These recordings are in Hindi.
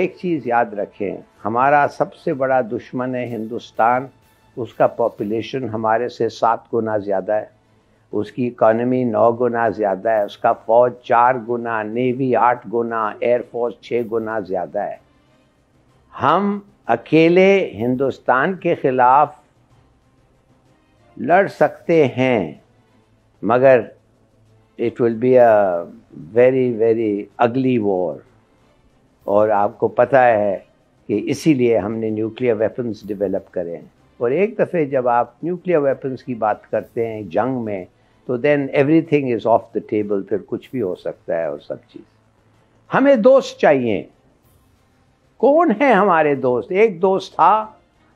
एक चीज़ याद रखें हमारा सबसे बड़ा दुश्मन है हिंदुस्तान उसका पॉपुलेशन हमारे से सात गुना ज़्यादा है उसकी इकॉनमी नौ गुना ज़्यादा है उसका फौज चार गुना नेवी आठ गुना एयरफोर्स छः गुना ज़्यादा है हम अकेले हिंदुस्तान के ख़िलाफ़ लड़ सकते हैं मगर it will be a very very ugly war और आपको पता है कि इसीलिए हमने न्यूक्लियर वेपन्स डेवलप करे हैं और एक दफ़े जब आप न्यूक्लियर वेपन्स की बात करते हैं जंग में तो then everything is off the table फिर कुछ भी हो सकता है और सब चीज़ हमें दोस्त चाहिए कौन है हमारे दोस्त एक दोस्त था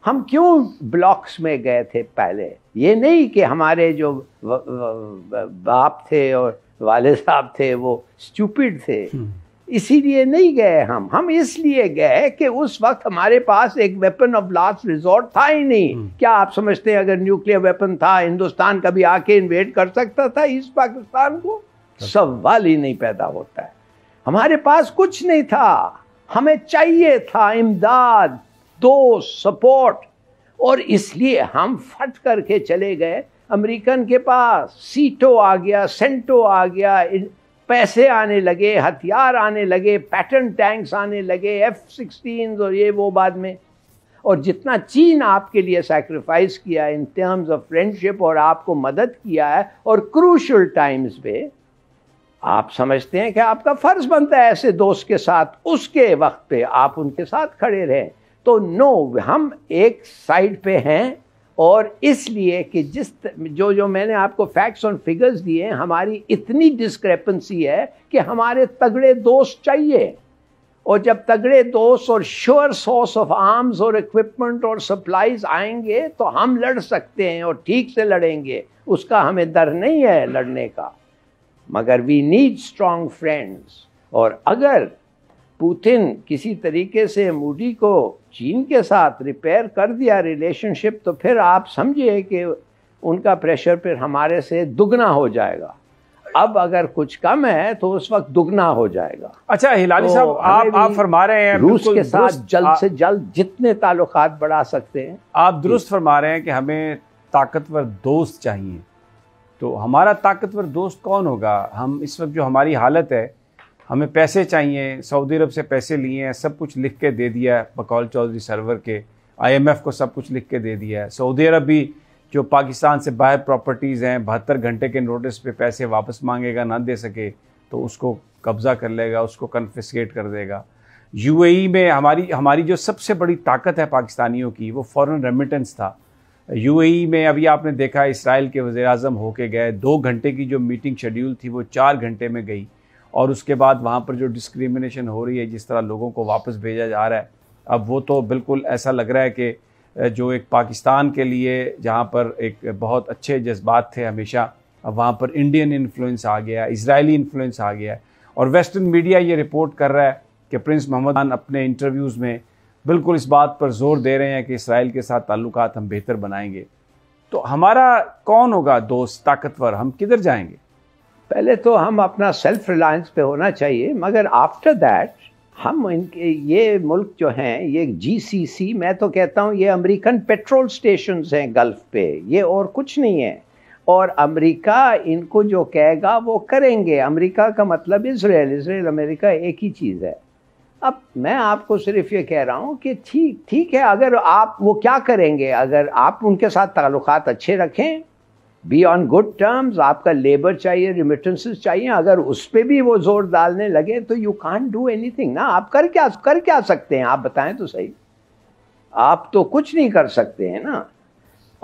हम क्यों ब्लॉक्स में गए थे पहले ये नहीं कि हमारे जो बाप थे और वाले साहब थे वो स्टूपिड थे हम्म। इसीलिए नहीं गए हम हम इसलिए गए कि उस वक्त हमारे पास एक वेपन ऑफ लास्ट रिजॉर्ट था ही नहीं हम्म। क्या आप समझते हैं अगर न्यूक्लियर वेपन था हिंदुस्तान कभी आके इन्वेट कर सकता था इस पाकिस्तान को अच्छा। सवाल ही नहीं पैदा होता है हमारे पास कुछ नहीं था हमें चाहिए था इमदाद दोस्त सपोर्ट और इसलिए हम फट करके चले गए अमेरिकन के पास सीटो आ गया सेंटो आ गया पैसे आने लगे हथियार आने लगे पैटर्न टैंक्स आने लगे एफ सिक्सटीन और ये वो बाद में और जितना चीन आपके लिए सेक्रीफाइस किया है इन टर्म्स ऑफ फ्रेंडशिप और आपको मदद किया है और क्रूशल टाइम्स पे आप समझते हैं कि आपका फ़र्ज बनता है ऐसे दोस्त के साथ उसके वक्त पे आप उनके साथ खड़े रहें तो नो हम एक साइड पे हैं और इसलिए कि जिस जो जो मैंने आपको फैक्ट्स और फिगर्स दिए हैं हमारी इतनी डिस्क्रेपेंसी है कि हमारे तगड़े दोस्त चाहिए और जब तगड़े दोस्त और श्योर सोर्स ऑफ आर्म्स और इक्विपमेंट और सप्लाईज आएंगे तो हम लड़ सकते हैं और ठीक से लड़ेंगे उसका हमें डर नहीं है लड़ने का मगर वी नीड स्ट्रॉन्ग फ्रेंड्स और अगर पुतिन किसी तरीके से मोदी को चीन के साथ रिपेयर कर दिया रिलेशनशिप तो फिर आप समझिए कि उनका प्रेशर फिर हमारे से दुगना हो जाएगा अब अगर कुछ कम है तो उस वक्त दुगना हो जाएगा अच्छा हिलाली तो साहब आप आप फरमा रहे हैं रूस के साथ जल्द से जल्द जितने ताल्लुक बढ़ा सकते हैं आप दुरुस्त फरमा रहे हैं कि हमें ताकतवर दोस्त चाहिए तो हमारा ताकतवर दोस्त कौन होगा हम इस वक्त जो हमारी हालत है हमें पैसे चाहिए सऊदी अरब से पैसे लिए हैं सब कुछ लिख के दे दिया है बकौल चौधरी सरवर के आईएमएफ को सब कुछ लिख के दे दिया है सऊदी अरब भी जो पाकिस्तान से बाहर प्रॉपर्टीज़ हैं बहत्तर घंटे के नोटिस पे पैसे वापस मांगेगा ना दे सके तो उसको कब्ज़ा कर लेगा उसको कन्फिस्केट कर देगा यूएई e में हमारी हमारी जो सबसे बड़ी ताकत है पाकिस्तानियों की वो फॉरेन रेमिटेंस था यूएई e में अभी आपने देखा इसराइल के वज़ी अजम होके गए दो घंटे की जो मीटिंग शेड्यूल थी वो चार घंटे में गई और उसके बाद वहाँ पर जो डिस्क्रिमिनेशन हो रही है जिस तरह लोगों को वापस भेजा जा रहा है अब वो तो बिल्कुल ऐसा लग रहा है कि जो एक पाकिस्तान के लिए जहाँ पर एक बहुत अच्छे जज्बात थे हमेशा अब वहाँ पर इंडियन इन्फ्लुएंस आ गया इसराइली इन्फ्लुएंस आ गया है और वेस्टर्न मीडिया ये रिपोर्ट कर रहा है कि प्रिंस मोहम्मद खान अपने इंटरव्यूज़ में बिल्कुल इस बात पर जोर दे रहे हैं कि इसराइल के साथ ताल्लुक हम बेहतर बनाएंगे तो हमारा कौन होगा दोस्त ताकतवर हम किधर जाएंगे पहले तो हम अपना सेल्फ रिलायंस पे होना चाहिए मगर आफ्टर दैट हम इनके ये मुल्क जो हैं ये जीसीसी मैं तो कहता हूँ ये अमेरिकन पेट्रोल स्टेशन हैं गल्फ़ पे ये और कुछ नहीं है और अमेरिका इनको जो कहेगा वो करेंगे अमेरिका का मतलब इसराइल इसराइल अमेरिका एक ही चीज़ है अब मैं आपको सिर्फ ये कह रहा हूँ कि ठीक ठीक है अगर आप वो क्या करेंगे अगर आप उनके साथ ताल्लुक अच्छे रखें बी ऑन गुड टर्म्स आपका लेबर चाहिए रिमिटेंसेस चाहिए अगर उस पर भी वो जोर डालने लगे तो यू कान डू एनीथिंग ना आप कर क्या कर क्या सकते हैं आप बताएं तो सही आप तो कुछ नहीं कर सकते हैं ना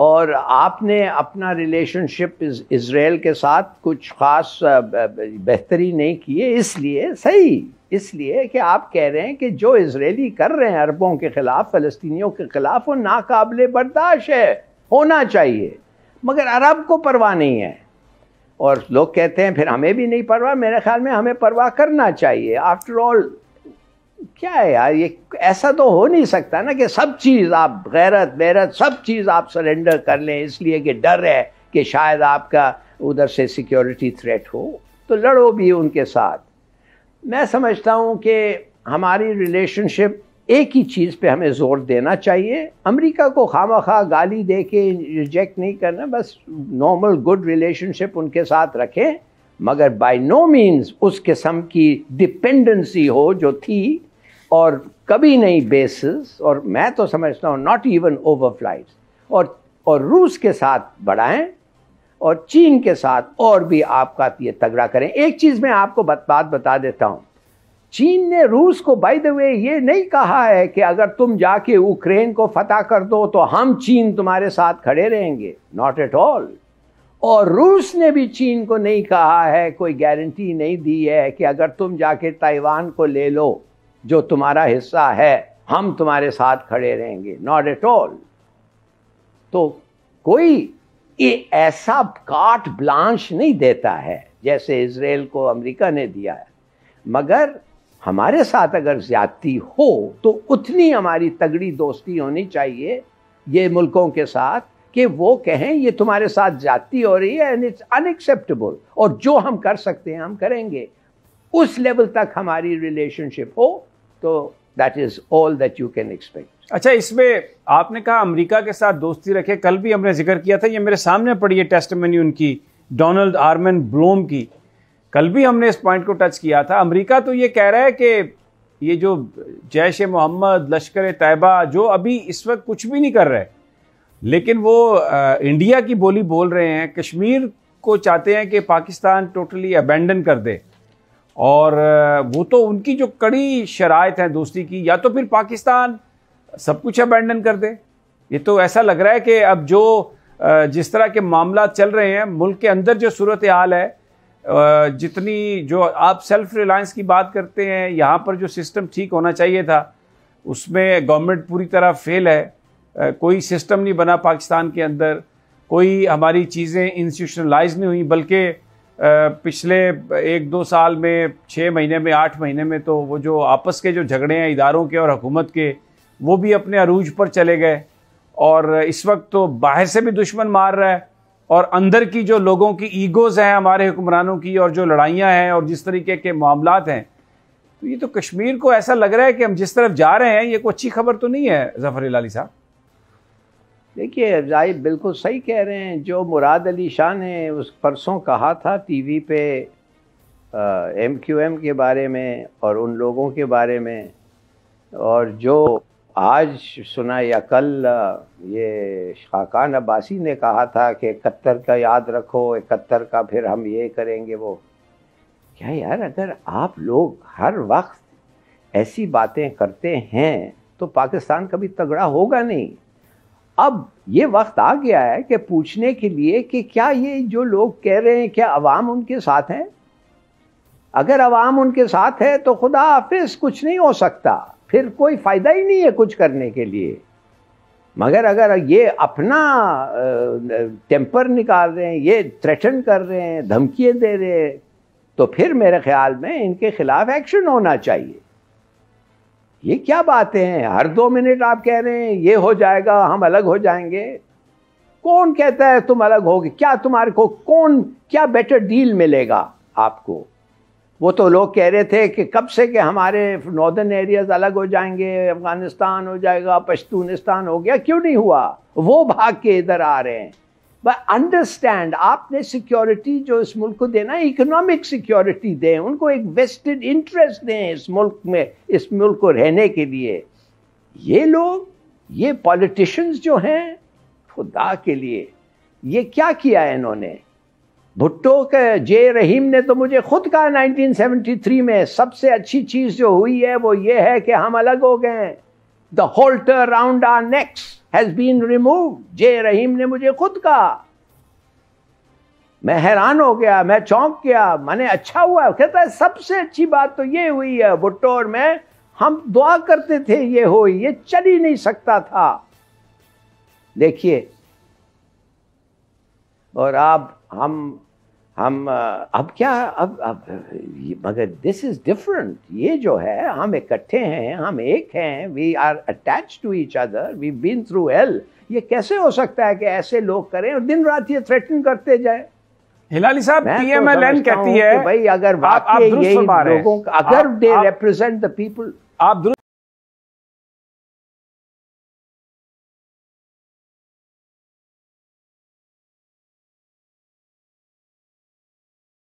और आपने अपना रिलेशनशिप इसराइल के साथ कुछ ख़ास बेहतरी नहीं की है इसलिए सही इसलिए कि आप कह रहे हैं कि जो इसराइली कर रहे हैं अरबों के ख़िलाफ़ फ़लस्तियों के ख़िलाफ़ वो नाकबले बर्दाश्त है होना चाहिए मगर अरब को परवाह नहीं है और लोग कहते हैं फिर हमें भी नहीं परवाह मेरे ख्याल में हमें परवाह करना चाहिए आफ्टर ऑल क्या है यार ये ऐसा तो हो नहीं सकता ना कि सब चीज़ आप गैरत बैरत सब चीज़ आप सरेंडर कर लें इसलिए कि डर है कि शायद आपका उधर से सिक्योरिटी थ्रेट हो तो लड़ो भी उनके साथ मैं समझता हूँ कि हमारी रिलेशनशिप एक ही चीज़ पे हमें जोर देना चाहिए अमेरिका को खाम खा गाली दे के रिजेक्ट नहीं करना बस नॉर्मल गुड रिलेशनशिप उनके साथ रखें मगर बाय नो मीन्स उस किस्म की डिपेंडेंसी हो जो थी और कभी नहीं बेसिस और मैं तो समझता हूँ नॉट इवन ओवर फ्लाइट और और रूस के साथ बढ़ाएं और चीन के साथ और भी आपका ये तगड़ा करें एक चीज़ मैं आपको बात बता देता हूँ चीन ने रूस को बाय द वे ये नहीं कहा है कि अगर तुम जाके यूक्रेन को फतह कर दो तो हम चीन तुम्हारे साथ खड़े रहेंगे नॉट एट ऑल और रूस ने भी चीन को नहीं कहा है कोई गारंटी नहीं दी है कि अगर तुम जाके ताइवान को ले लो जो तुम्हारा हिस्सा है हम तुम्हारे साथ खड़े रहेंगे नॉट एट ऑल तो कोई ये ऐसा काट ब्लांश नहीं देता है जैसे इसराइल को अमेरिका ने दिया है मगर हमारे साथ अगर ज्यादती हो तो उतनी हमारी तगड़ी दोस्ती होनी चाहिए ये मुल्कों के साथ कि वो कहें ये तुम्हारे साथ जाती हो रही है एंड इट्स अनएक्सेप्टेबल और जो हम कर सकते हैं हम करेंगे उस लेवल तक हमारी रिलेशनशिप हो तो that is all that you can expect अच्छा इसमें आपने कहा अमेरिका के साथ दोस्ती रखे कल भी हमने जिक्र किया था ये मेरे सामने पड़ी है टेस्ट उनकी डोनाल्ड आर्मन ब्लोम की कल भी हमने इस पॉइंट को टच किया था अमेरिका तो ये कह रहा है कि ये जो जैश मोहम्मद लश्कर तैयबा जो अभी इस वक्त कुछ भी नहीं कर रहे लेकिन वो आ, इंडिया की बोली बोल रहे हैं कश्मीर को चाहते हैं कि पाकिस्तान टोटली अबेंडन कर दे और वो तो उनकी जो कड़ी शरात हैं दोस्ती की या तो फिर पाकिस्तान सब कुछ अबेंडन कर दे ये तो ऐसा लग रहा है कि अब जो जिस तरह के मामला चल रहे हैं मुल्क के अंदर जो सूरत हाल है जितनी जो आप सेल्फ रिलायंस की बात करते हैं यहाँ पर जो सिस्टम ठीक होना चाहिए था उसमें गवर्नमेंट पूरी तरह फेल है कोई सिस्टम नहीं बना पाकिस्तान के अंदर कोई हमारी चीज़ें इंस्टीट्यूशनलाइज नहीं हुई बल्कि पिछले एक दो साल में छः महीने में आठ महीने में तो वो जो आपस के जो झगड़े हैं इदारों के और हुकूमत के वो भी अपने अरूज पर चले गए और इस वक्त तो बाहर से भी दुश्मन मार रहा है और अंदर की जो लोगों की ईगोज़ हैं हमारे हुक्मरानों की और जो लड़ाइयाँ हैं और जिस तरीके के मामला हैं तो ये तो कश्मीर को ऐसा लग रहा है कि हम जिस तरफ जा रहे हैं ये कोई अच्छी खबर तो नहीं है जफर लाली साहब देखिए जाहिर बिल्कुल सही कह रहे हैं जो मुराद अली शाह ने उस परसों कहा था टीवी पे एम क्यू एम के बारे में और उन लोगों के बारे में और जो आज सुना या कल ये खाकान अब्बासी ने कहा था कि इकहत्तर का याद रखो इकहत्तर का फिर हम ये करेंगे वो क्या यार अगर आप लोग हर वक्त ऐसी बातें करते हैं तो पाकिस्तान कभी तगड़ा होगा नहीं अब ये वक्त आ गया है कि पूछने के लिए कि क्या ये जो लोग कह रहे हैं क्या अवाम उनके साथ हैं अगर अवाम उनके साथ है तो खुदा हाफिज कुछ नहीं हो सकता फिर कोई फ़ायदा ही नहीं है कुछ करने के लिए मगर अगर ये अपना टेम्पर निकाल रहे हैं ये थ्रेटन कर रहे हैं धमकी दे रहे हैं तो फिर मेरे ख्याल में इनके खिलाफ एक्शन होना चाहिए ये क्या बातें हैं हर दो मिनट आप कह रहे हैं ये हो जाएगा हम अलग हो जाएंगे कौन कहता है तुम अलग होगे क्या तुम्हारे को कौन क्या बेटर डील मिलेगा आपको वो तो लोग कह रहे थे कि कब से कि हमारे नॉर्दर्न एरियाज अलग हो जाएंगे अफगानिस्तान हो जाएगा पश्तूनिस्तान हो गया क्यों नहीं हुआ वो भाग के इधर आ रहे हैं बट अंडरस्टैंड आपने सिक्योरिटी जो इस मुल्क को देना है इकोनॉमिक सिक्योरिटी दें उनको एक वेस्टेड इंटरेस्ट दें इस मुल्क में इस मुल्क को रहने के लिए ये लोग ये पॉलिटिशन्स जो हैं खुदा के लिए ये क्या किया है इन्होंने भुट्टो के जे रहीम ने तो मुझे खुद कहा 1973 में सबसे अच्छी चीज़ जो हुई है वो ये है कि हम अलग हो गए the halter round are next has been remove जे रहीम ने मुझे खुद कहा मैं हैरान हो गया मैं चौंक गया मैंने अच्छा हुआ कहता है सबसे अच्छी बात तो ये हुई है भुट्टो और मैं हम दुआ करते थे ये हो ये चल ही नहीं सकता था देखिए और आप हम हम अब क्या अब अब मगर दिस इज़ डिफरेंट ये जो है हम इकट्ठे हैं हम एक हैं we are attach to each other we been through hell ये कैसे हो सकता है कि ऐसे लोग करें और दिन रात ये थ्रेटन करते जाए हिलाली साहब पीएमएलएन तो कहती है भाई अगर आप, आप यही लोगों का अगर दे रिप्रेजेंट द पीपल आप